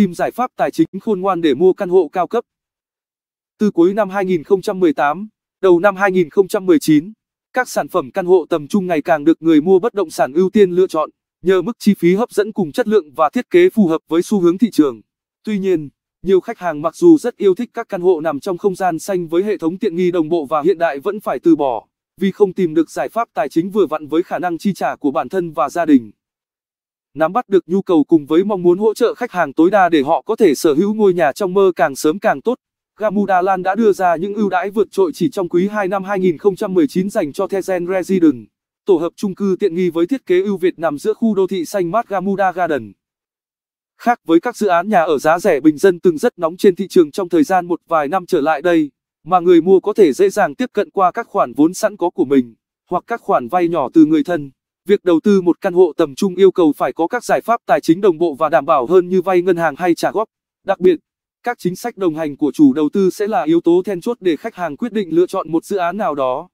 tìm giải pháp tài chính khôn ngoan để mua căn hộ cao cấp. Từ cuối năm 2018, đầu năm 2019, các sản phẩm căn hộ tầm trung ngày càng được người mua bất động sản ưu tiên lựa chọn, nhờ mức chi phí hấp dẫn cùng chất lượng và thiết kế phù hợp với xu hướng thị trường. Tuy nhiên, nhiều khách hàng mặc dù rất yêu thích các căn hộ nằm trong không gian xanh với hệ thống tiện nghi đồng bộ và hiện đại vẫn phải từ bỏ vì không tìm được giải pháp tài chính vừa vặn với khả năng chi trả của bản thân và gia đình nắm bắt được nhu cầu cùng với mong muốn hỗ trợ khách hàng tối đa để họ có thể sở hữu ngôi nhà trong mơ càng sớm càng tốt. Gamuda Land đã đưa ra những ưu đãi vượt trội chỉ trong quý 2 năm 2019 dành cho Tezen Residence, tổ hợp chung cư tiện nghi với thiết kế ưu việt nằm giữa khu đô thị xanh mát Gamuda Garden. Khác với các dự án nhà ở giá rẻ bình dân từng rất nóng trên thị trường trong thời gian một vài năm trở lại đây, mà người mua có thể dễ dàng tiếp cận qua các khoản vốn sẵn có của mình, hoặc các khoản vay nhỏ từ người thân. Việc đầu tư một căn hộ tầm trung yêu cầu phải có các giải pháp tài chính đồng bộ và đảm bảo hơn như vay ngân hàng hay trả góp. Đặc biệt, các chính sách đồng hành của chủ đầu tư sẽ là yếu tố then chốt để khách hàng quyết định lựa chọn một dự án nào đó.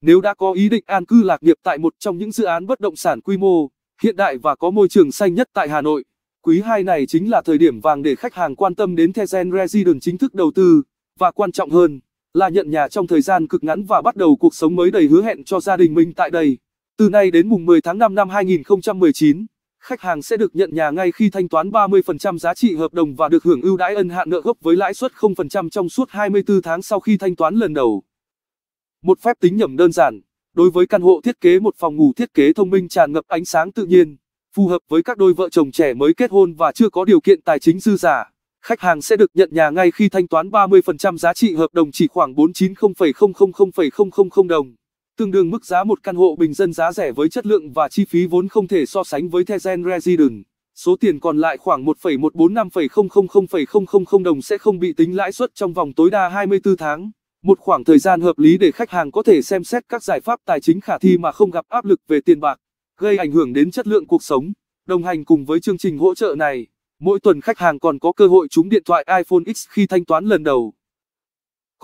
Nếu đã có ý định an cư lạc nghiệp tại một trong những dự án bất động sản quy mô hiện đại và có môi trường xanh nhất tại Hà Nội, quý 2 này chính là thời điểm vàng để khách hàng quan tâm đến Tezen Residence chính thức đầu tư và quan trọng hơn là nhận nhà trong thời gian cực ngắn và bắt đầu cuộc sống mới đầy hứa hẹn cho gia đình mình tại đây. Từ nay đến mùng 10 tháng 5 năm 2019, khách hàng sẽ được nhận nhà ngay khi thanh toán 30% giá trị hợp đồng và được hưởng ưu đãi ân hạn nợ gốc với lãi suất 0% trong suốt 24 tháng sau khi thanh toán lần đầu. Một phép tính nhầm đơn giản, đối với căn hộ thiết kế một phòng ngủ thiết kế thông minh tràn ngập ánh sáng tự nhiên, phù hợp với các đôi vợ chồng trẻ mới kết hôn và chưa có điều kiện tài chính dư giả. Khách hàng sẽ được nhận nhà ngay khi thanh toán 30% giá trị hợp đồng chỉ khoảng 490,000,000 đồng tương đương mức giá một căn hộ bình dân giá rẻ với chất lượng và chi phí vốn không thể so sánh với Tezen Residence. Số tiền còn lại khoảng 1,145,000,000 đồng sẽ không bị tính lãi suất trong vòng tối đa 24 tháng. Một khoảng thời gian hợp lý để khách hàng có thể xem xét các giải pháp tài chính khả thi mà không gặp áp lực về tiền bạc, gây ảnh hưởng đến chất lượng cuộc sống. Đồng hành cùng với chương trình hỗ trợ này, mỗi tuần khách hàng còn có cơ hội trúng điện thoại iPhone X khi thanh toán lần đầu.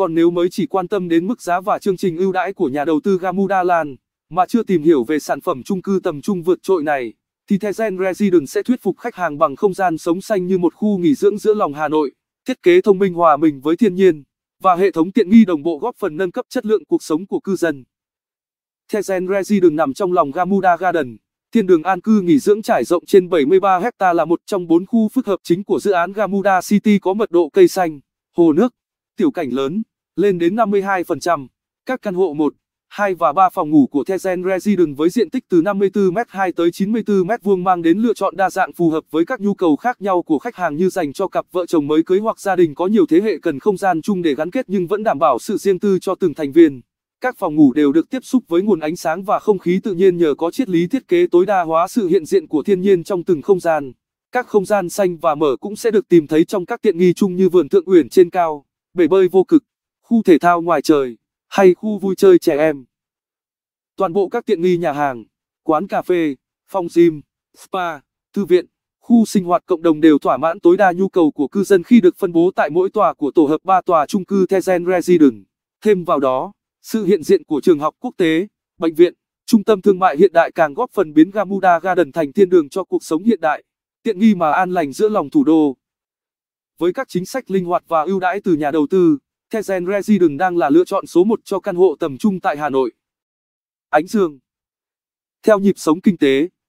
Còn nếu mới chỉ quan tâm đến mức giá và chương trình ưu đãi của nhà đầu tư Gamuda Land, mà chưa tìm hiểu về sản phẩm chung cư tầm trung vượt trội này, thì The Thezen Residence sẽ thuyết phục khách hàng bằng không gian sống xanh như một khu nghỉ dưỡng giữa lòng Hà Nội, thiết kế thông minh hòa mình với thiên nhiên và hệ thống tiện nghi đồng bộ góp phần nâng cấp chất lượng cuộc sống của cư dân. The Thezen Residence nằm trong lòng Gamuda Garden, thiên đường an cư nghỉ dưỡng trải rộng trên 73 hecta là một trong bốn khu phức hợp chính của dự án Gamuda City có mật độ cây xanh, hồ nước, tiểu cảnh lớn, lên đến 52%. Các căn hộ 1, 2 và 3 phòng ngủ của Tezen Residence với diện tích từ 54m2 tới 94m2 mang đến lựa chọn đa dạng phù hợp với các nhu cầu khác nhau của khách hàng như dành cho cặp vợ chồng mới cưới hoặc gia đình có nhiều thế hệ cần không gian chung để gắn kết nhưng vẫn đảm bảo sự riêng tư cho từng thành viên. Các phòng ngủ đều được tiếp xúc với nguồn ánh sáng và không khí tự nhiên nhờ có triết lý thiết kế tối đa hóa sự hiện diện của thiên nhiên trong từng không gian. Các không gian xanh và mở cũng sẽ được tìm thấy trong các tiện nghi chung như vườn thượng uyển trên cao, bể bơi vô cực, khu thể thao ngoài trời, hay khu vui chơi trẻ em. Toàn bộ các tiện nghi nhà hàng, quán cà phê, phòng gym, spa, thư viện, khu sinh hoạt cộng đồng đều thỏa mãn tối đa nhu cầu của cư dân khi được phân bố tại mỗi tòa của tổ hợp 3 tòa chung cư Tezen Residence. Thêm vào đó, sự hiện diện của trường học quốc tế, bệnh viện, trung tâm thương mại hiện đại càng góp phần biến Gamuda Garden thành thiên đường cho cuộc sống hiện đại, tiện nghi mà an lành giữa lòng thủ đô. Với các chính sách linh hoạt và ưu đãi từ nhà đầu tư, Tezen Residence đang là lựa chọn số 1 cho căn hộ tầm trung tại Hà Nội. Ánh Dương Theo nhịp sống kinh tế